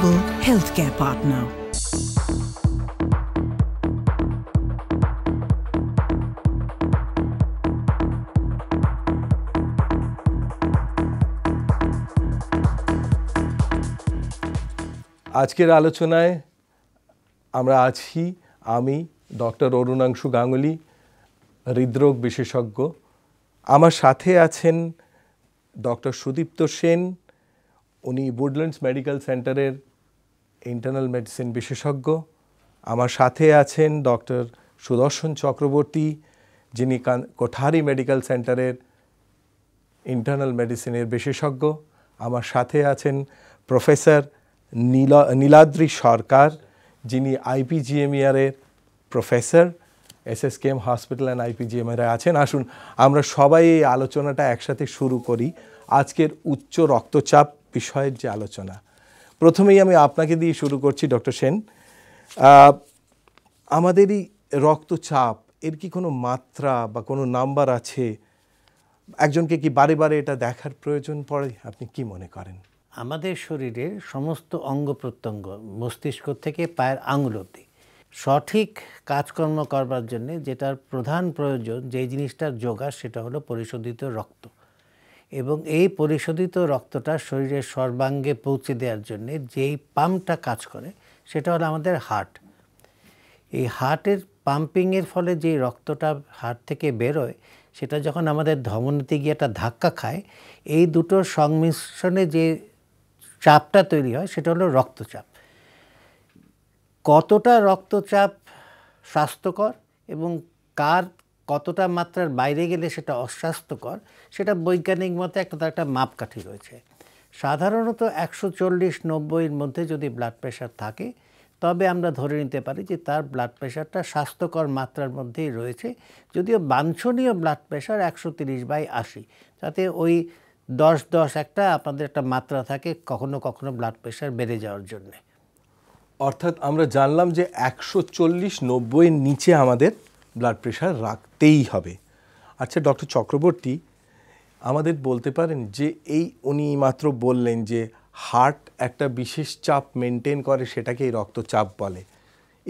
global healthcare partner. আজকের আলোচনায় আমরা আছি আমি ডক্টর অরুণাংশু গাঙ্গুলি হৃদরোগ বিশেষজ্ঞ আমার সাথে আছেন ডক্টর সুদীপ্ত সেন উনি উডল্যান্ডস মেডিকেল সেন্টারের ইন্টারনাল মেডিসিন বিশেষজ্ঞ আমার সাথে আছেন ডক্টর সুদর্শন চক্রবর্তী যিনি কোঠারি মেডিকেল সেন্টারের ইন্টারনাল মেডিসিনের বিশেষজ্ঞ আমার সাথে আছেন প্রফেসর নীলা নীলাদ্রি সরকার যিনি আইপিজিএমইআরের প্রফেসর এসএসকেএম হসপিটাল অ্যান্ড আইপিজিএমআরে আছেন আসুন আমরা সবাই এই আলোচনাটা একসাথে শুরু করি আজকের উচ্চ রক্তচাপ বিষয়ের যে আলোচনা প্রথমেই আমি আপনাকে দিয়ে শুরু করছি ডক্টর সেন আমাদের এই রক্তচাপ এর কি কোনো মাত্রা বা কোনো নাম্বার আছে একজনকে কি বারে বারে এটা দেখার প্রয়োজন পড়ে আপনি কি মনে করেন আমাদের শরীরের সমস্ত অঙ্গ প্রত্যঙ্গ মস্তিষ্ক থেকে পায়ের আঙুল অব্দি সঠিক কাজকর্ম করবার জন্য যেটার প্রধান প্রয়োজন যে জিনিসটার যোগা সেটা হলো পরিশোধিত রক্ত এবং এই পরিশোধিত রক্তটা শরীরের সর্বাঙ্গে পৌঁছে দেওয়ার জন্যে যেই পাম্পটা কাজ করে সেটা হলো আমাদের হার্ট এই হার্টের পাম্পিংয়ের ফলে যে রক্তটা হার্ট থেকে বেরোয় সেটা যখন আমাদের ধমনীতে গিয়ে একটা ধাক্কা খায় এই দুটো সংমিশ্রণে যে চাপটা তৈরি হয় সেটা হলো রক্তচাপ কতটা রক্তচাপ স্বাস্থ্যকর এবং কার কতটা মাত্রার বাইরে গেলে সেটা অস্বাস্থ্যকর সেটা বৈজ্ঞানিক মতে একটা তার একটা মাপকাঠি রয়েছে সাধারণত একশো চল্লিশ নব্বইয়ের মধ্যে যদি ব্লাড প্রেশার থাকে তবে আমরা ধরে নিতে পারি যে তার ব্লাড প্রেশারটা স্বাস্থ্যকর মাত্রার মধ্যেই রয়েছে যদিও বাঞ্ছনীয় ব্লাড প্রেশার একশো তিরিশ বাই আশি তাতে ওই দশ দশ একটা আপনাদের একটা মাত্রা থাকে কখনো কখনো ব্লাড প্রেশার বেড়ে যাওয়ার জন্যে অর্থাৎ আমরা জানলাম যে একশো চল্লিশ নব্বইয়ের নিচে আমাদের ব্লাড প্রেশার রাখতেই হবে আচ্ছা ডক্টর চক্রবর্তী আমাদের বলতে পারেন যে এই উনি মাত্র বললেন যে হার্ট একটা বিশেষ চাপ মেনটেন করে সেটাকে এই রক্তচাপ বলে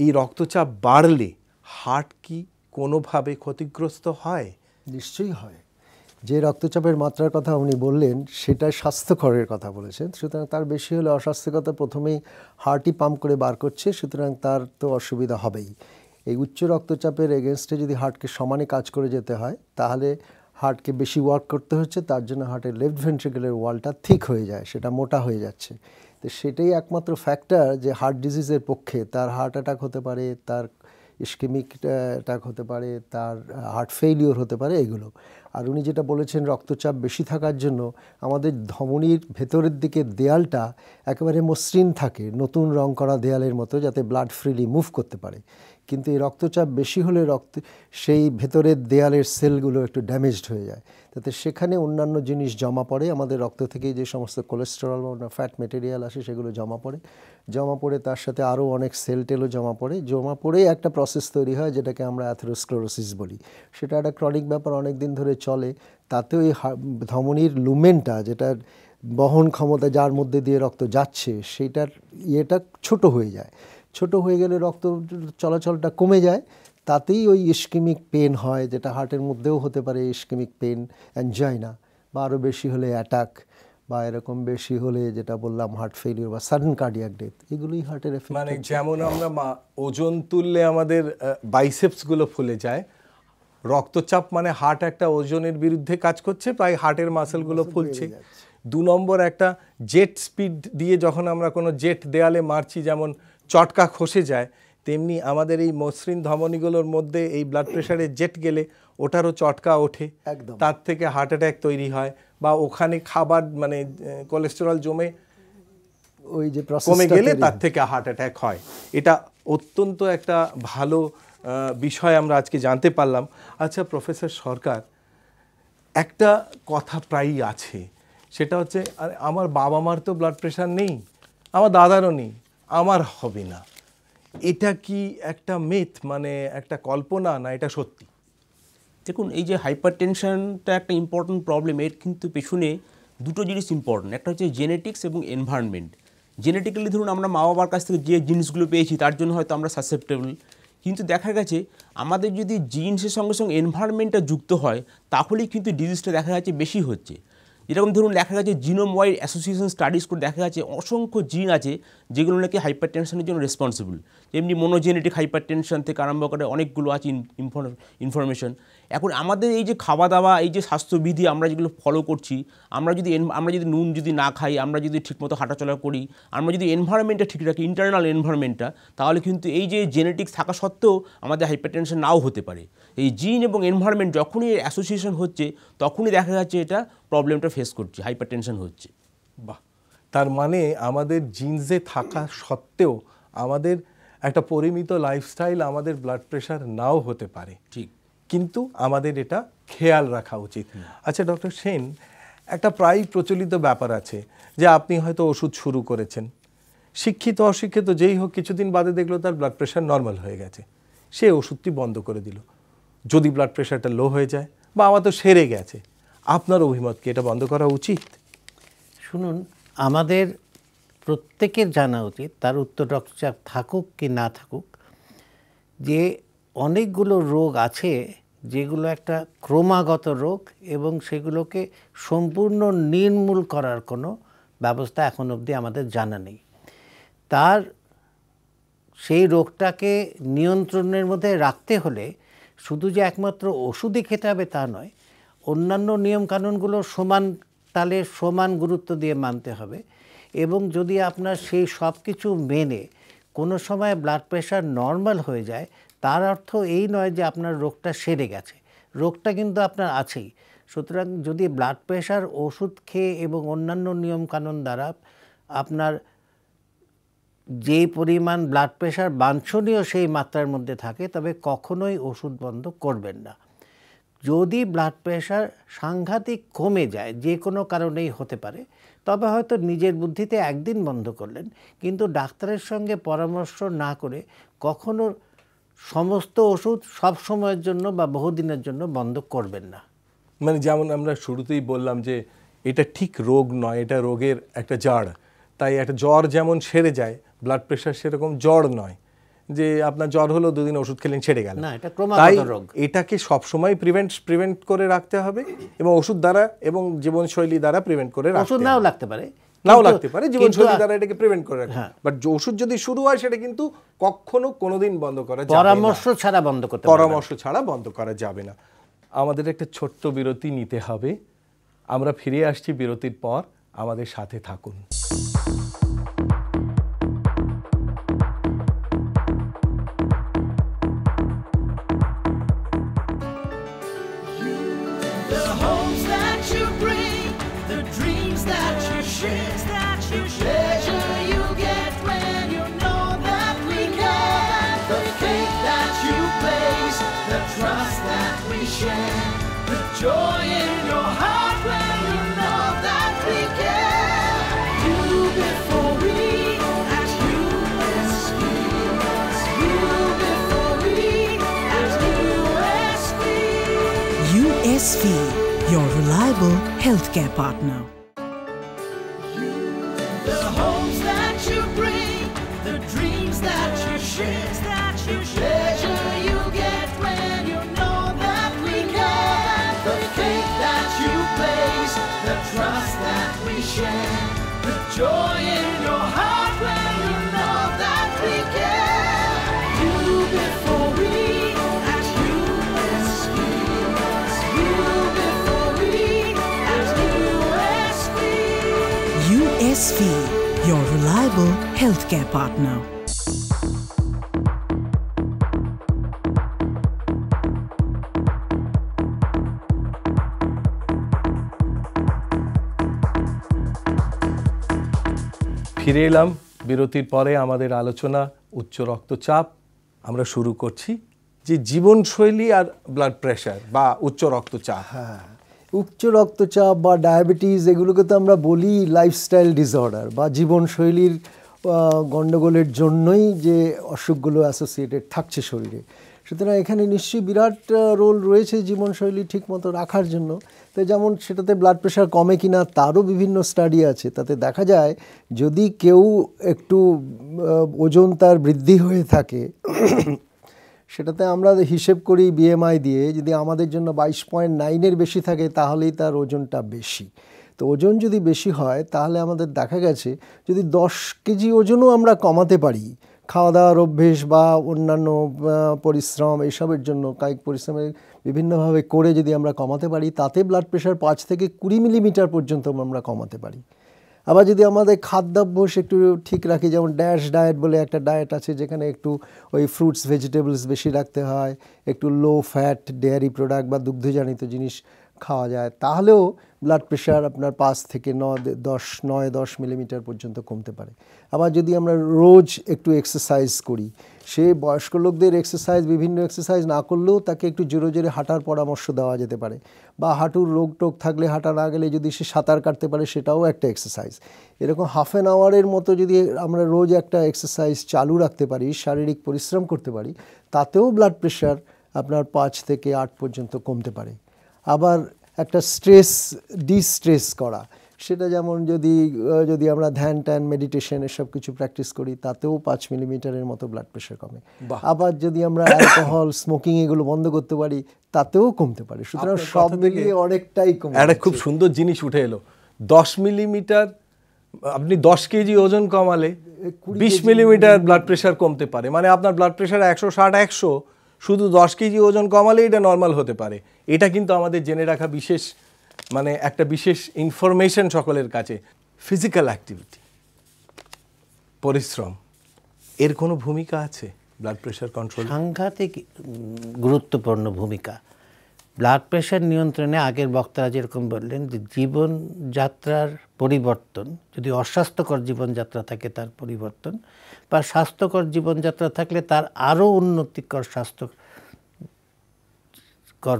এই রক্তচাপ বাড়লে হার্ট কি কোনোভাবে ক্ষতিগ্রস্ত হয় নিশ্চয়ই হয় যে রক্তচাপের মাত্রার কথা উনি বললেন সেটা স্বাস্থ্যকরের কথা বলেছেন সুতরাং তার বেশি হলে অস্বাস্থ্যকতা প্রথমেই হার্টই পাম্প করে বার করছে সুতরাং তার তো অসুবিধা হবেই এই উচ্চ রক্তচাপের এগেনস্টে যদি হার্টকে সমানে কাজ করে যেতে হয় তাহলে হার্টকে বেশি ওয়ার্ক করতে হচ্ছে তার জন্য হার্টের লেফট ভেন্ট্রিকেলের ওয়ালটা থিক হয়ে যায় সেটা মোটা হয়ে যাচ্ছে তো সেটাই একমাত্র ফ্যাক্টর যে হার্ট ডিজিজের পক্ষে তার হার্ট অ্যাটাক হতে পারে তার ইস্কেমিক অ্যাটাক uh, হতে পারে তার হার্ট uh, ফেইলিওর হতে পারে এগুলো আর উনি যেটা বলেছেন রক্তচাপ বেশি থাকার জন্য আমাদের ধমনির ভেতরের দিকে দেয়ালটা একেবারে মসৃণ থাকে নতুন রং করা দেয়ালের মতো যাতে ব্লাড ফ্রিলি মুভ করতে পারে কিন্তু এই রক্তচাপ বেশি হলে রক্ত সেই ভেতরের দেয়ালের সেলগুলো একটু ড্যামেজড হয়ে যায় তাতে সেখানে অন্যান্য জিনিস জমা পড়ে আমাদের রক্ত থেকে যে সমস্ত কোলেস্টেরল বা ফ্যাট মেটেরিয়াল আসে সেগুলো জমা পড়ে জমা পড়ে তার সাথে আরও অনেক সেল টেলও জমা পড়ে জমা পড়ে একটা প্রসেস তৈরি হয় যেটাকে আমরা অ্যাথেরোস্ক্লোরোসিস বলি সেটা একটা ক্রনিক ব্যাপার অনেক দিন ধরে চলে তাতে ওই ধমনির লুমেনটা যেটা বহন ক্ষমতা যার মধ্যে দিয়ে রক্ত যাচ্ছে সেইটার ইয়েটা ছোট হয়ে যায় ছোট হয়ে গেলে রক্ত চলাচলটা কমে যায় তাতেই ওই ইস্কিমিক পেন হয় যেটা হার্টের মধ্যেও হতে পারে ইস্কিমিক পেন অ্যাঞ্জাইনা বা আরও বেশি হলে অ্যাটাক বা এরকম বেশি হলে যেটা বললাম হার্ট ফেলিওর বা সাডেন কার্ডিয়াক ডেথ এগুলোই হার্টের এফেক্ট মানে যেমন আমরা মা ওজন তুললে আমাদের বাইসেপসগুলো ফুলে যায় রক্তচাপ মানে হার্ট একটা ওজনের বিরুদ্ধে কাজ করছে প্রায় হার্টের মাসেলগুলো ফুলছে দু নম্বর একটা জেট স্পিড দিয়ে যখন আমরা কোনো জেট দেয়ালে মারছি যেমন চটকা খসে যায় তেমনি আমাদের এই মসৃণ ধমনীগুলোর মধ্যে এই ব্লাড প্রেশারে জেট গেলে ওটারও চটকা ওঠে তার থেকে হার্ট অ্যাটাক তৈরি হয় বা ওখানে খাবার মানে কোলেস্টেরল জমে ওই যে কমে গেলে তার থেকে হার্ট অ্যাটাক হয় এটা অত্যন্ত একটা ভালো বিষয় আমরা আজকে জানতে পারলাম আচ্ছা প্রফেসর সরকার একটা কথা প্রায়ই আছে সেটা হচ্ছে আমার বাবা মার তো ব্লাড প্রেশার নেই আমার দাদারও নেই আমার হবে না এটা কি একটা মেথ মানে একটা কল্পনা না এটা সত্যি দেখুন এই যে হাইপার টেনশনটা একটা ইম্পর্ট্যান্ট প্রবলেম এর কিন্তু পেছনে দুটো জিনিস ইম্পর্ট্যান্ট একটা হচ্ছে জেনেটিক্স এবং এনভায়রনমেন্ট জেনেটিক্যালি ধরুন আমরা মা বাবার কাছ থেকে যে জিন্সগুলো পেয়েছি তার জন্য হয়তো আমরা সাসেপ্টেবল কিন্তু দেখা গেছে আমাদের যদি জিন্সের সঙ্গে সঙ্গে এনভায়রনমেন্টটা যুক্ত হয় তাহলেই কিন্তু ডিজিজটা দেখা যাচ্ছে বেশি হচ্ছে যেরকম ধরুন দেখা গেছে জিনোম ওয়াইড অ্যাসোসিয়েশন স্টাডিজ করে দেখা গেছে অসংখ্য জিন আছে যেগুলো নাকি হাইপার টেনশনের জন্য রেসপন্সিবল যেমনি মনোজেনেটিক হাইপার টেনশন থেকে আরম্ভ করে অনেকগুলো আছে ইনফরমেশন এখন আমাদের এই যে খাওয়া দাওয়া এই যে স্বাস্থ্যবিধি আমরা যেগুলো ফলো করছি আমরা যদি আমরা যদি নুন যদি না খাই আমরা যদি ঠিকমতো হাঁটাচলা করি আমরা যদি এনভায়রনমেন্টটা ঠিক রাখি ইন্টারনাল এনভায়রনমেন্টটা তাহলে কিন্তু এই যে জেনেটিক্স থাকা সত্ত্বেও আমাদের হাইপার টেনশন নাও হতে পারে এই জিন এবং এনভায়রনমেন্ট যখনই অ্যাসোসিয়েশন হচ্ছে তখনই দেখা যাচ্ছে এটা প্রবলেমটা ফেস করছি হাইপার টেনশন হচ্ছে বাহ তার মানে আমাদের জিন্সে থাকা সত্ত্বেও আমাদের একটা পরিমিত লাইফস্টাইল আমাদের ব্লাড প্রেশার নাও হতে পারে ঠিক কিন্তু আমাদের এটা খেয়াল রাখা উচিত আচ্ছা ডক্টর সেন একটা প্রায় প্রচলিত ব্যাপার আছে যে আপনি হয়তো ওষুধ শুরু করেছেন শিক্ষিত অশিক্ষিত যেই হোক কিছুদিন বাদে দেখলো তার ব্লাড প্রেশার নর্মাল হয়ে গেছে সে ওষুধটি বন্ধ করে দিল যদি ব্লাড প্রেশারটা লো হয়ে যায় বা আমার তো সেরে গেছে আপনার অভিমত কি এটা বন্ধ করা উচিত শুনুন আমাদের প্রত্যেকের জানা উচিত তার উত্তর রক্তচাপ থাকুক কি না থাকুক যে অনেকগুলো রোগ আছে যেগুলো একটা ক্রমাগত রোগ এবং সেগুলোকে সম্পূর্ণ নির্মূল করার কোনো ব্যবস্থা এখন অবধি আমাদের জানা নেই তার সেই রোগটাকে নিয়ন্ত্রণের মধ্যে রাখতে হলে শুধু যে একমাত্র ওষুধই খেতে হবে তা নয় অন্যান্য নিয়মকানুনগুলো সমান তালে সমান গুরুত্ব দিয়ে মানতে হবে এবং যদি আপনার সেই সব কিছু মেনে কোনো সময় ব্লাড প্রেশার নর্মাল হয়ে যায় তার অর্থ এই নয় যে আপনার রোগটা সেরে গেছে রোগটা কিন্তু আপনার আছেই সুতরাং যদি ব্লাড প্রেশার ওষুধ খেয়ে এবং অন্যান্য নিয়মকানুন দ্বারা আপনার যে পরিমাণ ব্লাড প্রেশার বাঞ্ছনীয় সেই মাত্রার মধ্যে থাকে তবে কখনোই ওষুধ বন্ধ করবেন না যদি ব্লাড প্রেশার সাংঘাতিক কমে যায় যে কোনো কারণেই হতে পারে তবে হয়তো নিজের বুদ্ধিতে একদিন বন্ধ করলেন কিন্তু ডাক্তারের সঙ্গে পরামর্শ না করে কখনো সমস্ত ওষুধ সব সময়ের জন্য বা বহুদিনের জন্য বন্ধ করবেন না মানে যেমন আমরা শুরুতেই বললাম যে এটা ঠিক রোগ নয় এটা রোগের একটা জ্বর তাই একটা জ্বর যেমন সেরে যায় ব্লাড প্রেশার সেরকম জ্বর নয় যে আপনার জ্বর হলো দুদিন ওষুধ খেলেন ছেড়ে গেল না এটা তাই এটাকে সবসময় প্রিভেন্ট প্রিভেন্ট করে রাখতে হবে এবং ওষুধ দ্বারা এবং জীবনশৈলী দ্বারা প্রিভেন্ট করে রাখতে ওষুধ নাও লাগতে পারে নাও লাগতে পারে জীবনশৈলী দ্বারা এটাকে প্রিভেন্ট করে রাখা হ্যাঁ। বাট ওষুধ যদি শুরু হয় সেটা কিন্তু কখনো কোনোদিন বন্ধ করা যাবে পরামর্শ ছাড়া বন্ধ করতে পরামর্শ ছাড়া বন্ধ করা যাবে না আমাদের একটা ছোট্ট বিরতি নিতে হবে আমরা ফিরে আসছি বিরতির পর আমাদের সাথে থাকুন Fee, your reliable healthcare partner. your reliable healthcare partner. ফিরে এলাম বিরতির পরে আমাদের আলোচনা উচ্চ রক্তচাপ আমরা শুরু করছি যে জীবনশৈলী আর ব্লাড প্রেশার বা উচ্চ রক্তচাপ হ্যাঁ উচ্চ রক্তচাপ বা ডায়াবেটিস এগুলোকে তো আমরা বলি লাইফস্টাইল ডিসঅর্ডার বা জীবনশৈলীর গণ্ডগোলের জন্যই যে অসুখগুলো অ্যাসোসিয়েটেড থাকছে শরীরে সুতরাং এখানে নিশ্চয়ই বিরাট রোল রয়েছে জীবনশৈলী ঠিক মতো রাখার জন্য তো যেমন সেটাতে ব্লাড প্রেশার কমে কি না তারও বিভিন্ন স্টাডি আছে তাতে দেখা যায় যদি কেউ একটু ওজন তার বৃদ্ধি হয়ে থাকে সেটাতে আমরা হিসেব করি বিএমআই দিয়ে যদি আমাদের জন্য বাইশ পয়েন্ট নাইনের বেশি থাকে তাহলেই তার ওজনটা বেশি তো ওজন যদি বেশি হয় তাহলে আমাদের দেখা গেছে যদি দশ কেজি ওজনও আমরা কমাতে পারি খাওয়া দাওয়ার অভ্যেস বা অন্যান্য পরিশ্রম এসবের জন্য কায়িক পরিশ্রমের বিভিন্নভাবে করে যদি আমরা কমাতে পারি তাতে ব্লাড প্রেশার পাঁচ থেকে কুড়ি মিলিমিটার পর্যন্ত আমরা কমাতে পারি আবার যদি আমাদের খাদ্যাভ্যাস একটু ঠিক রাখি যেমন ড্যাশ ডায়েট বলে একটা ডায়েট আছে যেখানে একটু ওই ফ্রুটস ভেজিটেবলস বেশি রাখতে হয় একটু লো ফ্যাট ডেয়ারি প্রোডাক্ট বা দুগ্ধজনিত জিনিস খাওয়া যায় তাহলেও ব্লাড প্রেশার আপনার পাঁচ থেকে ন দশ নয় দশ মিলিমিটার পর্যন্ত কমতে পারে আবার যদি আমরা রোজ একটু এক্সারসাইজ করি সে বয়স্ক লোকদের এক্সারসাইজ বিভিন্ন এক্সারসাইজ না করলেও তাকে একটু জোরে জোরে হাঁটার পরামর্শ দেওয়া যেতে পারে বা হাঁটুর রোগ টোক থাকলে হাঁটা না গেলে যদি সে সাঁতার কাটতে পারে সেটাও একটা এক্সারসাইজ এরকম হাফ অ্যান আওয়ারের মতো যদি আমরা রোজ একটা এক্সারসাইজ চালু রাখতে পারি শারীরিক পরিশ্রম করতে পারি তাতেও ব্লাড প্রেশার আপনার পাঁচ থেকে আট পর্যন্ত কমতে পারে আবার একটা স্ট্রেস ডিস্ট্রেস করা সেটা যেমন যদি যদি আমরা ধ্যান ট্যান মেডিটেশন এসব কিছু প্র্যাকটিস করি তাতেও পাঁচ মিলিমিটারের মতো ব্লাড প্রেশার কমে আবার যদি আমরা অ্যালকোহল স্মোকিং এগুলো বন্ধ করতে পারি তাতেও কমতে পারে সুতরাং সব মিলিয়ে অনেকটাই কমে একটা খুব সুন্দর জিনিস উঠে এলো দশ মিলিমিটার আপনি দশ কেজি ওজন কমালে বিশ মিলিমিটার ব্লাড প্রেশার কমতে পারে মানে আপনার ব্লাড প্রেশার একশো ষাট একশো শুধু দশ কেজি ওজন কমালে এটা নর্মাল হতে পারে এটা কিন্তু আমাদের জেনে রাখা বিশেষ মানে একটা বিশেষ ইনফরমেশন সকলের কাছে ফিজিক্যাল অ্যাক্টিভিটি পরিশ্রম এর কোনো ভূমিকা আছে ব্লাড প্রেশার কন্ট্রোল সাংঘাতিক গুরুত্বপূর্ণ ভূমিকা ব্লাড প্রেশার নিয়ন্ত্রণে আগের বক্তারা যেরকম বললেন যে জীবনযাত্রার পরিবর্তন যদি অস্বাস্থ্যকর জীবনযাত্রা থাকে তার পরিবর্তন বা স্বাস্থ্যকর জীবনযাত্রা থাকলে তার আরও উন্নতিকর স্বাস্থ্যকর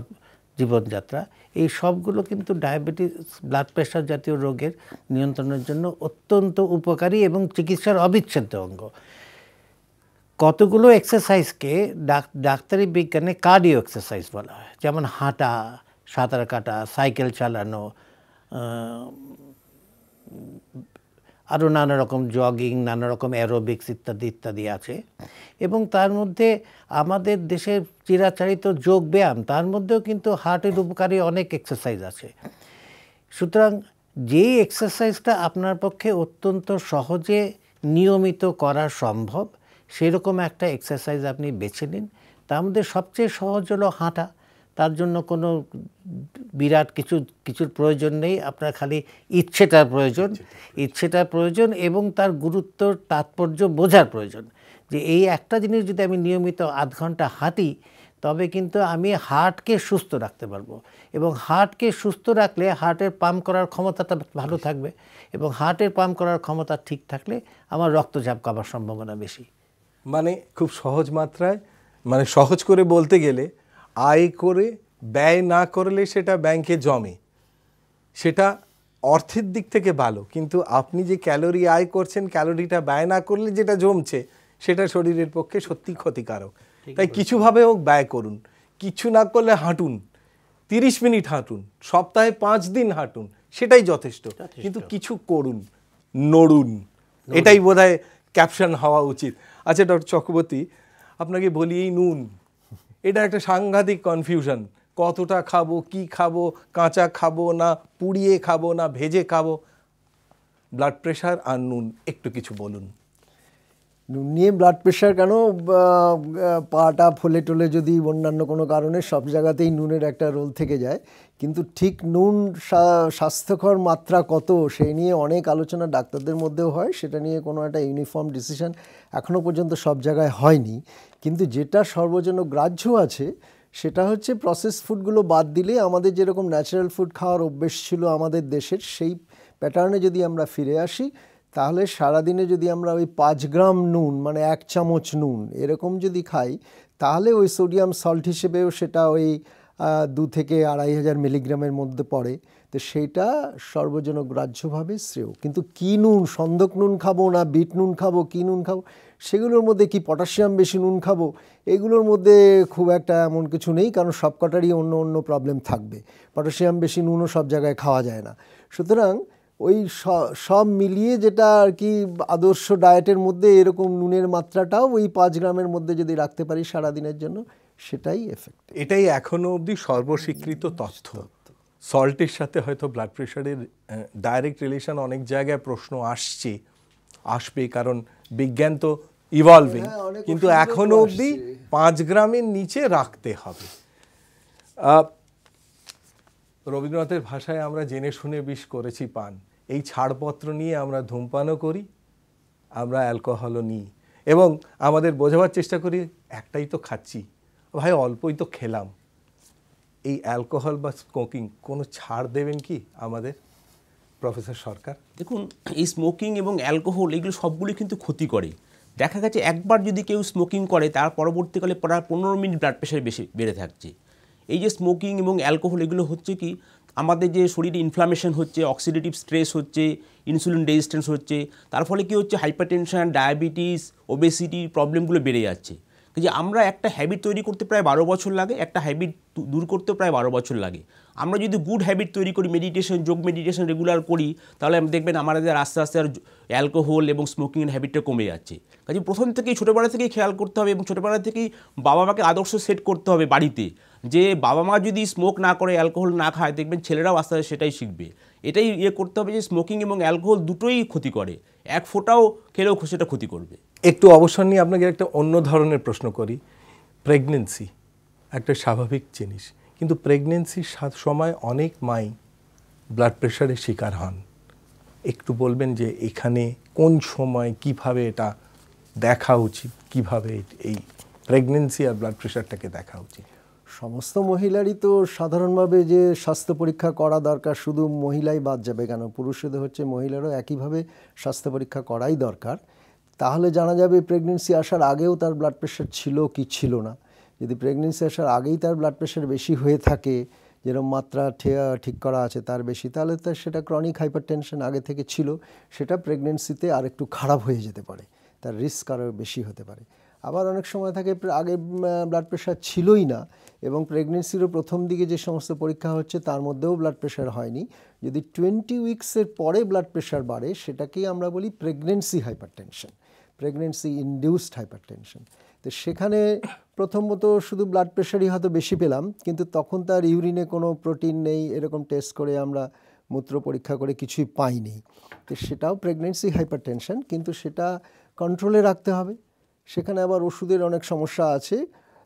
জীবনযাত্রা এই সবগুলো কিন্তু ডায়াবেটিস ব্লাড প্রেশার জাতীয় রোগের নিয়ন্ত্রণের জন্য অত্যন্ত উপকারী এবং চিকিৎসার অবিচ্ছেদ্য অঙ্গ কতগুলো এক্সারসাইজকে ডাক্তারি বিজ্ঞানে কার্ডিও এক্সারসাইজ বলা হয় যেমন হাঁটা সাঁতার কাটা সাইকেল চালানো আরও নানা রকম জগিং নানা রকম অ্যারোবিক্স ইত্যাদি ইত্যাদি আছে এবং তার মধ্যে আমাদের দেশের চিরাচারিত যোগ ব্যায়াম তার মধ্যেও কিন্তু হার্টের উপকারী অনেক এক্সারসাইজ আছে সুতরাং যেই এক্সারসাইজটা আপনার পক্ষে অত্যন্ত সহজে নিয়মিত করা সম্ভব সেরকম একটা এক্সারসাইজ আপনি বেছে নিন তার মধ্যে সবচেয়ে সহজ হলো হাঁটা তার জন্য কোনো বিরাট কিছু কিছুর প্রয়োজন নেই আপনার খালি ইচ্ছেটার প্রয়োজন ইচ্ছেটার প্রয়োজন এবং তার গুরুত্ব তাৎপর্য বোঝার প্রয়োজন যে এই একটা জিনিস যদি আমি নিয়মিত আধ ঘন্টা হাঁটি তবে কিন্তু আমি হার্টকে সুস্থ রাখতে পারবো এবং হার্টকে সুস্থ রাখলে হার্টের পাম্প করার ক্ষমতাটা ভালো থাকবে এবং হার্টের পাম্প করার ক্ষমতা ঠিক থাকলে আমার রক্তচাপ কমার সম্ভাবনা বেশি মানে খুব সহজ মাত্রায় মানে সহজ করে বলতে গেলে আয় করে ব্যয় না করলে সেটা ব্যাংকে জমে সেটা অর্থের দিক থেকে ভালো কিন্তু আপনি যে ক্যালোরি আয় করছেন ক্যালোরিটা ব্যয় না করলে যেটা জমছে সেটা শরীরের পক্ষে সত্যি ক্ষতিকারক তাই কিছুভাবে হোক ব্যয় করুন কিছু না করলে হাঁটুন তিরিশ মিনিট হাঁটুন সপ্তাহে পাঁচ দিন হাঁটুন সেটাই যথেষ্ট কিন্তু কিছু করুন নড়ুন এটাই বোধ ক্যাপশন হওয়া উচিত আচ্ছা ডক্টর চক্রবর্তী আপনাকে বলি এই নুন এটা একটা সাংঘাতিক কনফিউশন কতটা খাবো কি খাবো কাঁচা খাবো না পুড়িয়ে খাবো না ভেজে খাবো ব্লাড প্রেশার আর নুন একটু কিছু বলুন নুন নিয়ে ব্লাড প্রেশার কেন পাটা ফোলে টোলে যদি অন্যান্য কোনো কারণে সব জায়গাতেই নুনের একটা রোল থেকে যায় কিন্তু ঠিক নুন স্বাস্থ্যকর মাত্রা কত সেই নিয়ে অনেক আলোচনা ডাক্তারদের মধ্যেও হয় সেটা নিয়ে কোনো একটা ইউনিফর্ম ডিসিশন এখনও পর্যন্ত সব জায়গায় হয়নি কিন্তু যেটা সর্বজন গ্রাহ্য আছে সেটা হচ্ছে প্রসেস ফুডগুলো বাদ দিলে আমাদের যেরকম ন্যাচারাল ফুড খাওয়ার অভ্যেস ছিল আমাদের দেশের সেই প্যাটার্নে যদি আমরা ফিরে আসি তাহলে সারাদিনে যদি আমরা ওই পাঁচ গ্রাম নুন মানে এক চামচ নুন এরকম যদি খাই তাহলে ওই সোডিয়াম সল্ট হিসেবেও সেটা ওই দু থেকে আড়াই হাজার মিলিগ্রামের মধ্যে পড়ে তো সেইটা গ্রাহ্যভাবে শ্রেয় কিন্তু কি নুন সন্দক নুন খাবো না বিট নুন খাবো কি নুন খাবো সেগুলোর মধ্যে কি পটাশিয়াম বেশি নুন খাবো এগুলোর মধ্যে খুব একটা এমন কিছু নেই কারণ সবকটারই অন্য অন্য প্রবলেম থাকবে পটাশিয়াম বেশি নুনও সব জায়গায় খাওয়া যায় না সুতরাং ওই সব মিলিয়ে যেটা আর কি আদর্শ ডায়েটের মধ্যে এরকম নুনের মাত্রাটাও ওই পাঁচ গ্রামের মধ্যে যদি রাখতে পারি সারাদিনের জন্য সেটাই এফেক্ট এটাই এখনও অবধি সর্বস্বীকৃত তথ্য সল্টের সাথে হয়তো ব্লাড প্রেশারের ডাইরেক্ট রিলেশন অনেক জায়গায় প্রশ্ন আসছে আসবে কারণ বিজ্ঞান তো ইভলভিং হ্যাঁ, কিন্তু এখনও অবধি পাঁচ গ্রামের নিচে রাখতে হবে রবীন্দ্রনাথের ভাষায় আমরা জেনে শুনে বিষ করেছি পান এই ছাড়পত্র নিয়ে আমরা ধূমপানও করি আমরা অ্যালকোহলও নিই এবং আমাদের বোঝাবার চেষ্টা করি একটাই তো খাচ্ছি ভাই অল্পই তো খেলাম এই অ্যালকোহল বা স্মোকিং কোনো ছাড় দেবেন কি আমাদের প্রফেসর সরকার দেখুন এই স্মোকিং এবং অ্যালকোহল এগুলো সবগুলি কিন্তু ক্ষতি করে দেখা গেছে একবার যদি কেউ স্মোকিং করে তার পরবর্তীকালে প্রায় পনেরো মিনিট ব্লাড প্রেশার বেশি বেড়ে থাকছে এই যে স্মোকিং এবং অ্যালকোহল এগুলো হচ্ছে কি আমাদের যে শরীরে ইনফ্লামেশন হচ্ছে অক্সিডেটিভ স্ট্রেস হচ্ছে ইনসুলিন রেজিস্ট্যান্স হচ্ছে তার ফলে কী হচ্ছে হাইপারটেনশন ডায়াবেটিস ওবেসিটি প্রবলেমগুলো বেড়ে যাচ্ছে যে আমরা একটা হ্যাবিট তৈরি করতে প্রায় বারো বছর লাগে একটা হ্যাবিট দূর করতে প্রায় বারো বছর লাগে আমরা যদি গুড হ্যাবিট তৈরি করি মেডিটেশন যোগ মেডিটেশন রেগুলার করি তাহলে দেখবেন আমাদের আস্তে আস্তে আর অ্যালকোহল এবং স্মোকিংয়ের হ্যাবিটটা কমে যাচ্ছে কাজে প্রথম থেকেই ছোটোবেলা থেকেই খেয়াল করতে হবে এবং ছোটোবেলা থেকেই বাবা মাকে আদর্শ সেট করতে হবে বাড়িতে যে বাবা মা যদি স্মোক না করে অ্যালকোহল না খায় দেখবেন ছেলেরাও আস্তে আস্তে সেটাই শিখবে এটাই ইয়ে করতে হবে যে স্মোকিং এবং অ্যালকোহল দুটোই ক্ষতি করে এক ফোটাও খেলেও সেটা ক্ষতি করবে একটু অবসর নিয়ে আপনাকে একটা অন্য ধরনের প্রশ্ন করি প্রেগনেন্সি একটা স্বাভাবিক জিনিস কিন্তু প্রেগনেন্সির সময় অনেক মাই ব্লাড প্রেশারের শিকার হন একটু বলবেন যে এখানে কোন সময় কিভাবে এটা দেখা উচিত কিভাবে এই প্রেগনেন্সি আর ব্লাড প্রেশারটাকে দেখা উচিত সমস্ত মহিলারই তো সাধারণভাবে যে স্বাস্থ্য পরীক্ষা করা দরকার শুধু মহিলাই বাদ যাবে কেন পুরুষদের হচ্ছে মহিলারও একইভাবে স্বাস্থ্য পরীক্ষা করাই দরকার তাহলে জানা যাবে প্রেগনেন্সি আসার আগেও তার ব্লাড প্রেশার ছিল কি ছিল না যদি প্রেগনেন্সি আসার আগেই তার ব্লাড প্রেশার বেশি হয়ে থাকে যেরকম মাত্রা ঠিক করা আছে তার বেশি তাহলে তার সেটা ক্রনিক হাইপার টেনশন আগে থেকে ছিল সেটা প্রেগনেন্সিতে আর একটু খারাপ হয়ে যেতে পারে তার রিস্ক আরও বেশি হতে পারে আবার অনেক সময় থাকে আগে ব্লাড প্রেশার ছিলই না এবং প্রেগনেন্সিরও প্রথম দিকে যে সমস্ত পরীক্ষা হচ্ছে তার মধ্যেও ব্লাড প্রেশার হয়নি যদি টোয়েন্টি উইক্সের পরে ব্লাড প্রেশার বাড়ে সেটাকেই আমরা বলি pregnancy hypertension pregnancy induced hypertension তো সেখানে প্রথমত শুধু ব্লাড প্রেশারই হয়তো বেশি পেলাম কিন্তু তখন তার ইউরিনে কোনো প্রোটিন নেই এরকম টেস্ট করে আমরা মূত্র পরীক্ষা করে কিছুই পাইনি তো সেটাও প্রেগনেন্সি হাইপারটেনশন কিন্তু সেটা কন্ট্রোলে রাখতে হবে সেখানে আবার ওষুধের অনেক সমস্যা আছে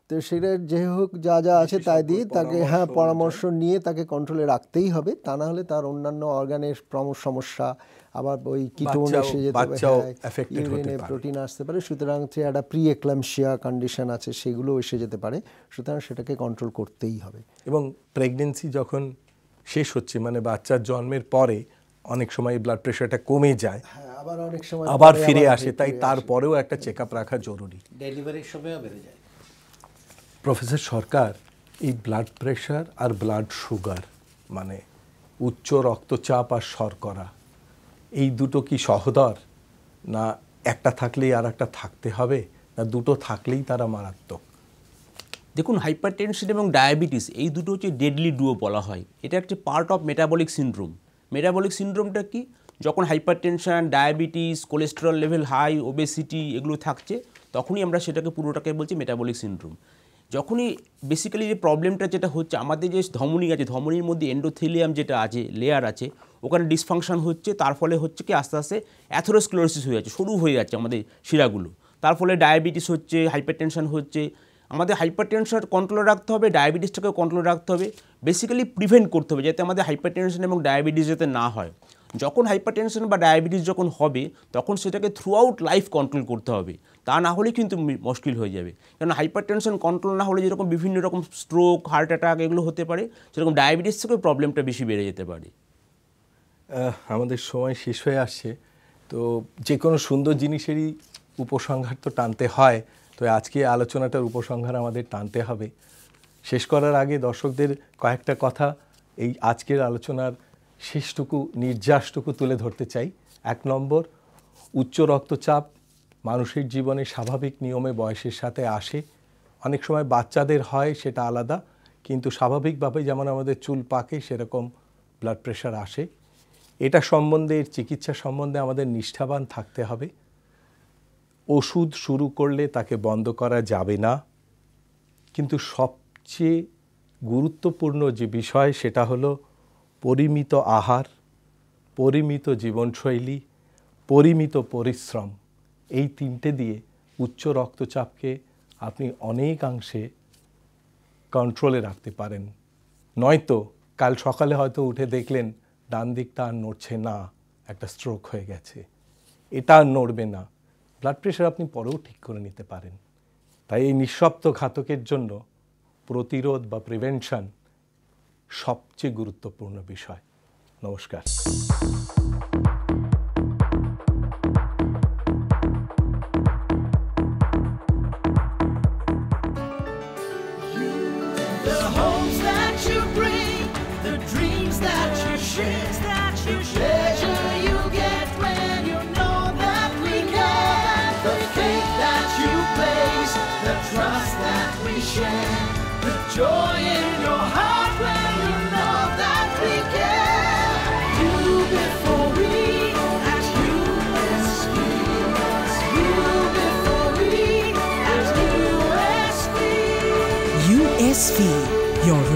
তো সেটা যে হোক যা যা আছে তাই দিয়ে তাকে হ্যাঁ পরামর্শ নিয়ে তাকে কন্ট্রোলে রাখতেই হবে তা না হলে তার অন্যান্য অর্গানের সমস্যা আবার ওই কিটোন এসে যেতে পারে হ্যাঁ, প্রোটিন আসতে পারে সুতরাং যে একটা প্রি এক্লামশিয়া কন্ডিশন আছে সেগুলো এসে যেতে পারে সুতরাং সেটাকে কন্ট্রোল করতেই হবে এবং প্রেগনেন্সি যখন শেষ হচ্ছে মানে বাচ্চার জন্মের পরে অনেক সময় ব্লাড প্রেশারটা কমে যায় হ্যাঁ, আবার অনেক সময় আবার ফিরে আসে তাই তারপরেও একটা চেক আপ রাখা জরুরি ডেলিভারির সময়ও বেড়ে যায় প্রফেসর সরকার এই ব্লাড প্রেশার আর ব্লাড সুগার মানে উচ্চ রক্তচাপ আর শর্করা এই দুটো কি সহদর না একটা থাকলেই আর একটা থাকতে হবে না দুটো থাকলেই তারা মারাত্মক দেখুন হাইপার টেনশন এবং ডায়াবেটিস এই দুটো হচ্ছে ডেডলি ডুও বলা হয় এটা একটি part of metabolic syndrome metabolic সিন্ড্রোমটা কি যখন hypertension diabetes cholesterol level high obesity এগুলো থাকছে তখনই আমরা সেটাকে পুরোটাকে বলছি মেটাবলিক সিন্ড্রোম যখনই বেসিক্যালি যে প্রবলেমটা যেটা হচ্ছে আমাদের যে ধমনী আছে ধমনীর মধ্যে এন্ডোথেলিয়াম যেটা আছে লেয়ার আছে ওখানে ডিসফাংশন হচ্ছে তার ফলে হচ্ছে কি আস্তে আস্তে অ্যাথোরোস্ক্লোরোসিস হয়ে যাচ্ছে সরু হয়ে যাচ্ছে আমাদের শিরাগুলো তার ফলে ডায়াবেটিস হচ্ছে হাইপারটেনশন হচ্ছে আমাদের হাইপারটেনশন কন্ট্রোলে রাখতে হবে ডায়াবেটিসটাকেও কন্ট্রোলে রাখতে হবে বেসিক্যালি প্রিভেন্ট করতে হবে যাতে আমাদের হাইপারটেনশন এবং ডায়াবেটিস যাতে না হয় যখন হাইপারটেনশন বা ডায়াবেটিস যখন হবে তখন সেটাকে থ্রু আউট লাইফ কন্ট্রোল করতে হবে তা না হলে কিন্তু মুশকিল হয়ে যাবে কারণ হাইপার টেনশন কন্ট্রোল না হলে যেরকম বিভিন্ন রকম স্ট্রোক হার্ট অ্যাটাক এগুলো হতে পারে সেরকম ডায়াবেটিস থেকেও প্রবলেমটা বেশি বেড়ে যেতে পারে আমাদের সময় শেষ হয়ে আসছে তো যে কোনো সুন্দর জিনিসেরই উপসংহার তো টানতে হয় তো আজকে আলোচনাটার উপসংহার আমাদের টানতে হবে শেষ করার আগে দর্শকদের কয়েকটা কথা এই আজকের আলোচনার শেষটুকু নির্যাসটুকু তুলে ধরতে চাই এক নম্বর উচ্চ রক্তচাপ মানুষের জীবনে স্বাভাবিক নিয়মে বয়সের সাথে আসে অনেক সময় বাচ্চাদের হয় সেটা আলাদা কিন্তু স্বাভাবিকভাবে যেমন আমাদের চুল পাকে সেরকম ব্লাড প্রেশার আসে এটা সম্বন্ধে এর চিকিৎসা সম্বন্ধে আমাদের নিষ্ঠাবান থাকতে হবে ওষুধ শুরু করলে তাকে বন্ধ করা যাবে না কিন্তু সবচেয়ে গুরুত্বপূর্ণ যে বিষয় সেটা হলো পরিমিত আহার পরিমিত জীবনশৈলী পরিমিত পরিশ্রম এই তিনটে দিয়ে উচ্চ রক্তচাপকে আপনি অনেকাংশে কন্ট্রোলে রাখতে পারেন নয়তো কাল সকালে হয়তো উঠে দেখলেন ডান দিকটা আর নড়ছে না একটা স্ট্রোক হয়ে গেছে এটা আর নড়বে না ব্লাড প্রেশার আপনি পরেও ঠিক করে নিতে পারেন তাই এই নিঃশব্দ ঘাতকের জন্য প্রতিরোধ বা প্রিভেনশন সবচেয়ে গুরুত্বপূর্ণ বিষয় নমস্কার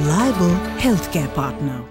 reliable healthcare partner.